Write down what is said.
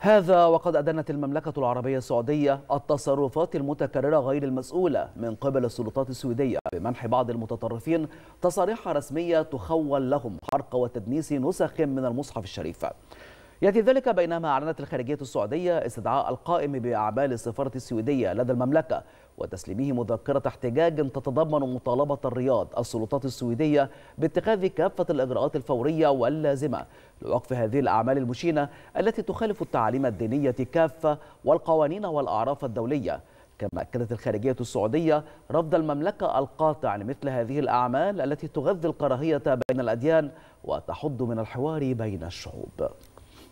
هذا وقد أدنت المملكة العربية السعودية التصرفات المتكررة غير المسؤولة من قبل السلطات السويدية بمنح بعض المتطرفين تصاريح رسمية تخول لهم حرق وتدنيس نسخ من المصحف الشريف يأتي ذلك بينما أعلنت الخارجية السعودية استدعاء القائم بأعمال السفارة السويدية لدى المملكة وتسليمه مذكرة احتجاج تتضمن مطالبة الرياض السلطات السويدية باتخاذ كافة الإجراءات الفورية واللازمة لوقف هذه الأعمال المشينة التي تخالف التعاليم الدينية كافة والقوانين والأعراف الدولية كما أكدت الخارجية السعودية رفض المملكة القاطع لمثل هذه الأعمال التي تغذي الكراهية بين الأديان وتحد من الحوار بين الشعوب